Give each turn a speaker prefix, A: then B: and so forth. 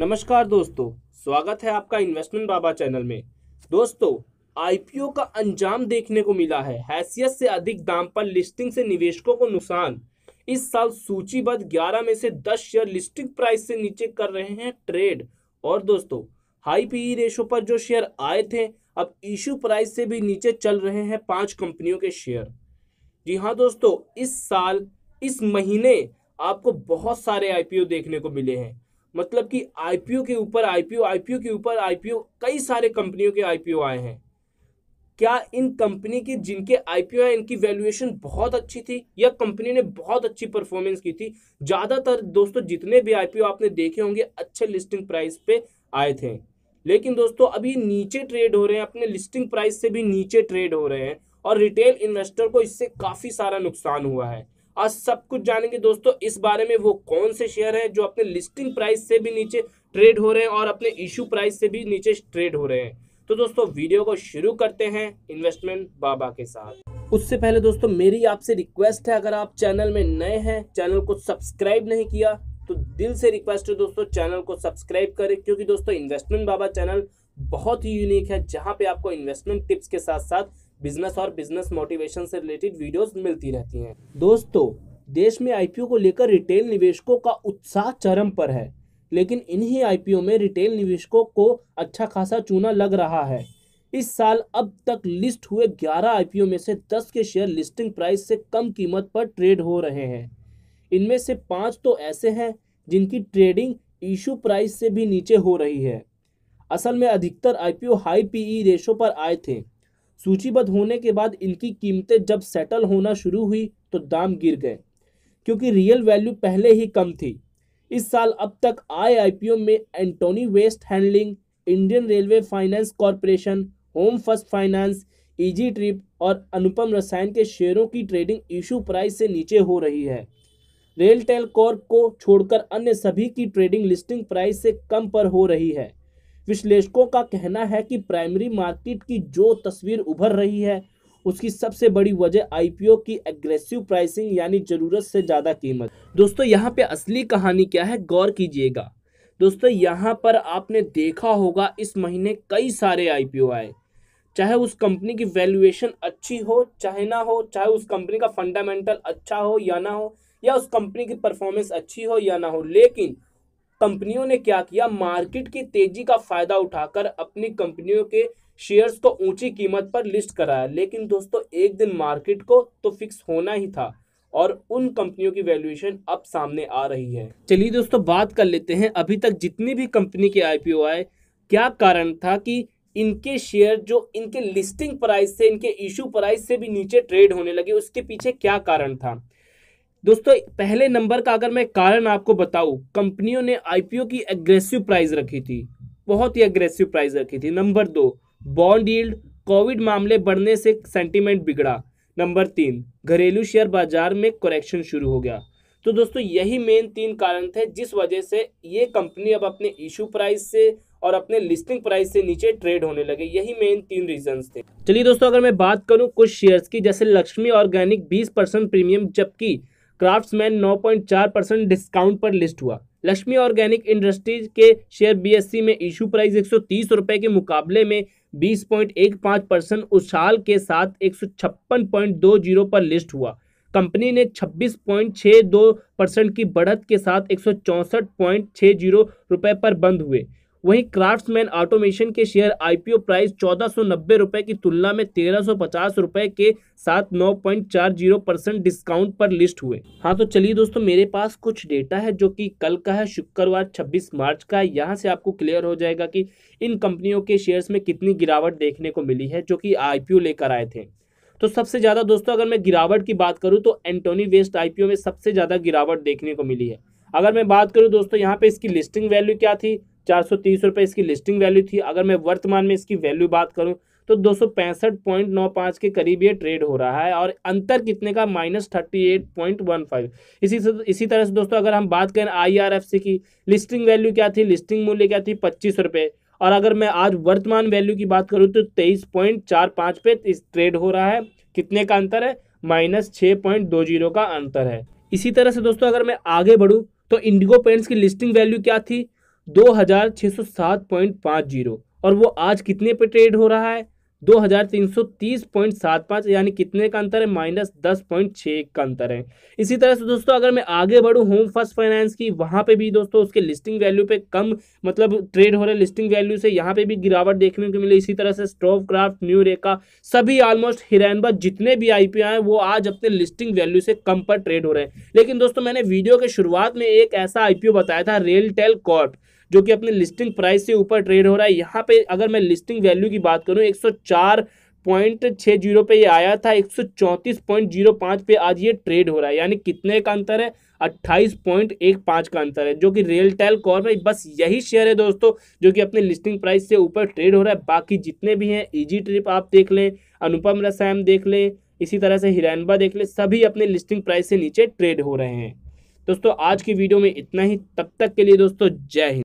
A: नमस्कार दोस्तों स्वागत है आपका इन्वेस्टमेंट बाबा चैनल में दोस्तों आईपीओ का अंजाम देखने को मिला है हैसियत से अधिक दाम पर लिस्टिंग से निवेशकों को नुकसान इस साल सूचीबद्ध ग्यारह में से दस शेयर लिस्टिंग प्राइस से नीचे कर रहे हैं ट्रेड और दोस्तों हाई पी रेशो पर जो शेयर आए थे अब इशू प्राइस से भी नीचे चल रहे हैं पांच कंपनियों के शेयर जी हाँ दोस्तों इस साल इस महीने आपको बहुत सारे आईपीओ देखने को मिले हैं मतलब कि आईपीओ के ऊपर आईपीओ आईपीओ के ऊपर आईपीओ कई सारे कंपनियों के आईपीओ आए हैं क्या इन कंपनी की जिनके आईपीओ है इनकी वैल्यूएशन बहुत अच्छी थी या कंपनी ने बहुत अच्छी परफॉर्मेंस की थी ज़्यादातर दोस्तों जितने भी आईपीओ आपने देखे होंगे अच्छे लिस्टिंग प्राइस पे आए थे लेकिन दोस्तों अभी नीचे ट्रेड हो रहे हैं अपने लिस्टिंग प्राइस से भी नीचे ट्रेड हो रहे हैं और रिटेल इन्वेस्टर को इससे काफ़ी सारा नुकसान हुआ है आज सब कुछ जानेंगे दोस्तों इस बारे में वो कौन से शेयर हैं जो अपने लिस्टिंग प्राइस से भी नीचे ट्रेड हो रहे हैं और अपने इशू प्राइस से भी नीचे ट्रेड हो रहे हैं तो दोस्तों वीडियो को शुरू करते हैं इन्वेस्टमेंट बाबा के साथ उससे पहले दोस्तों मेरी आपसे रिक्वेस्ट है अगर आप चैनल में नए हैं चैनल को सब्सक्राइब नहीं किया तो दिल से रिक्वेस्ट है दोस्तों चैनल को सब्सक्राइब करें क्योंकि दोस्तों इन्वेस्टमेंट बाबा चैनल बहुत ही यूनिक है जहाँ पे आपको इन्वेस्टमेंट टिप्स के साथ साथ बिजनेस और बिजनेस मोटिवेशन से रिलेटेड वीडियोस मिलती रहती हैं दोस्तों देश में आईपीओ को लेकर रिटेल निवेशकों का उत्साह चरम पर है लेकिन इन्हीं आईपीओ में रिटेल निवेशकों को अच्छा खासा चूना लग रहा है इस साल अब तक लिस्ट हुए 11 आईपीओ में से 10 के शेयर लिस्टिंग प्राइस से कम कीमत पर ट्रेड हो रहे हैं इनमें से पाँच तो ऐसे हैं जिनकी ट्रेडिंग इशू प्राइस से भी नीचे हो रही है असल में अधिकतर IPO high PE e ratio पर आए थे सूचीबद्ध होने के बाद इनकी कीमतें जब सेटल होना शुरू हुई तो दाम गिर गए क्योंकि रियल वैल्यू पहले ही कम थी इस साल अब तक आए आई में Antony Waste Handling Indian Railway Finance Corporation Home First Finance Easy Trip और अनुपम रसायन के शेयरों की ट्रेडिंग इशू प्राइस से नीचे हो रही है रेलटेल कॉर्प को छोड़कर अन्य सभी की ट्रेडिंग लिस्टिंग प्राइस से कम पर हो रही है विश्लेषकों का कहना है कि प्राइमरी मार्केट की जो तस्वीर उभर रही है उसकी सबसे बड़ी वजह आईपीओ की एग्रेसिव प्राइसिंग यानी जरूरत से ज़्यादा कीमत दोस्तों यहाँ पे असली कहानी क्या है गौर कीजिएगा दोस्तों यहाँ पर आपने देखा होगा इस महीने कई सारे आईपीओ आए चाहे उस कंपनी की वैल्यूएशन अच्छी हो चाहे ना हो चाहे उस कंपनी का फंडामेंटल अच्छा हो या ना हो या उस कंपनी की परफॉर्मेंस अच्छी हो या ना हो लेकिन कंपनियों ने क्या किया मार्केट की तेजी का फायदा उठाकर अपनी कंपनियों के शेयर्स को ऊंची कीमत पर लिस्ट कराया लेकिन दोस्तों एक दिन मार्केट को तो फिक्स होना ही था और उन कंपनियों की वैल्यूएशन अब सामने आ रही है चलिए दोस्तों बात कर लेते हैं अभी तक जितनी भी कंपनी के आईपीओ आए क्या कारण था कि इनके शेयर जो इनके लिस्टिंग प्राइस से इनके इशू प्राइस से भी नीचे ट्रेड होने लगे उसके पीछे क्या कारण था दोस्तों पहले नंबर का अगर मैं कारण आपको बताऊं कंपनियों ने आईपीओ की एग्रेसिव प्राइस रखी थी बहुत ही एग्रेसिव प्राइस रखी थी नंबर दो बॉन्ड यील्ड कोविड मामले बढ़ने से सेंटीमेंट बिगड़ा नंबर तीन घरेलू शेयर बाजार में करेक्शन शुरू हो गया तो दोस्तों यही मेन तीन कारण थे जिस वजह से ये कंपनी अब अपने इशू प्राइस से और अपने लिस्टिंग प्राइस से नीचे ट्रेड होने लगे यही मेन तीन रीजंस थे चलिए दोस्तों अगर मैं बात करूं कुछ शेयर्स की जैसे लक्ष्मी ऑर्गेनिक 20 परसेंट प्रीमियम जबकि क्राफ्ट्समैन 9.4 परसेंट डिस्काउंट पर लिस्ट हुआ लक्ष्मी ऑर्गेनिक इंडस्ट्रीज के शेयर बीएससी में इशू प्राइस एक रुपए के मुकाबले में 20.15 परसेंट उछाल के साथ एक पर लिस्ट हुआ कंपनी ने 26.62 परसेंट की बढ़त के साथ एक रुपए पर बंद हुए वहीं क्राफ्ट्समैन ऑटोमेशन के शेयर आईपीओ प्राइस चौदह सौ नब्बे रुपये की तुलना में तेरह सौ पचास रुपये के साथ नौ पॉइंट चार जीरो परसेंट डिस्काउंट पर लिस्ट हुए हाँ तो चलिए दोस्तों मेरे पास कुछ डेटा है जो कि कल का है शुक्रवार छब्बीस मार्च का है यहाँ से आपको क्लियर हो जाएगा कि इन कंपनियों के शेयर्स में कितनी गिरावट देखने को मिली है जो कि आई लेकर आए थे तो सबसे ज़्यादा दोस्तों अगर मैं गिरावट की बात करूँ तो एंटोनी वेस्ट आईपीओ में सबसे ज़्यादा गिरावट देखने को मिली है अगर मैं बात करूँ दोस्तों यहाँ पे इसकी लिस्टिंग वैल्यू क्या थी चार सौ तीस रुपये इसकी लिस्टिंग वैल्यू थी अगर मैं वर्तमान में इसकी वैल्यू बात करूँ तो दो सौ पैंसठ पॉइंट नौ पाँच के करीब ये ट्रेड हो रहा है और अंतर कितने का minus thirty eight point one five इसी से इसी तरह से दोस्तों अगर हम बात करें आई आर एफ सी की लिस्टिंग वैल्यू क्या थी लिस्टिंग मूल्य क्या थी पच्चीस रुपये और अगर मैं आज वर्तमान वैल्यू की बात करूँ तो तेईस पॉइंट चार पाँच पे इस ट्रेड हो रहा है कितने का अंतर है माइनस छः पॉइंट दो जीरो का अंतर है इसी तरह से दोस्तों अगर मैं आगे बढ़ूँ तो इंडिगो पेंट्स की लिस्टिंग वैल्यू क्या थी दो हज़ार छः सौ सात पॉइंट पाँच जीरो और वो आज कितने पे ट्रेड हो रहा है दो हज़ार तीन सौ तीस पॉइंट सात पाँच यानी कितने का अंतर है माइनस दस पॉइंट छः का अंतर है इसी तरह से दोस्तों अगर मैं आगे बढ़ूँ होम फर्स्ट फाइनेंस की वहाँ पे भी दोस्तों उसके लिस्टिंग वैल्यू पे कम मतलब ट्रेड हो रहे लिस्टिंग वैल्यू से यहाँ पे भी गिरावट देखने को मिली इसी तरह से स्टॉफ क्राफ्ट न्यू रेका सभी ऑलमोस्ट हिरैनबा जितने भी आई पी हैं वो आज अपने लिस्टिंग वैल्यू से कम पर ट्रेड हो रहे हैं लेकिन दोस्तों मैंने वीडियो के शुरुआत में एक ऐसा आई बताया था रेल टेल कॉर्प जो कि अपने लिस्टिंग प्राइस से ऊपर ट्रेड हो रहा है यहाँ पे अगर मैं लिस्टिंग वैल्यू की बात करूँ एक पॉइंट छः जीरो पे ये आया था एक सौ चौंतीस पॉइंट जीरो पाँच पे आज ये ट्रेड हो रहा है यानी कितने का अंतर है अट्ठाईस पॉइंट एक पाँच का अंतर है जो कि टेल कॉर में बस यही शेयर है दोस्तों जो कि अपने लिस्टिंग प्राइस से ऊपर ट्रेड हो रहा है बाकी जितने भी हैं ईजी ट्रिप आप देख लें अनुपम रसायन देख लें इसी तरह से हिरैनबा देख लें सभी अपने लिस्टिंग प्राइस से नीचे ट्रेड हो रहे हैं दोस्तों आज की वीडियो में इतना ही तब तक के लिए दोस्तों जय हिंद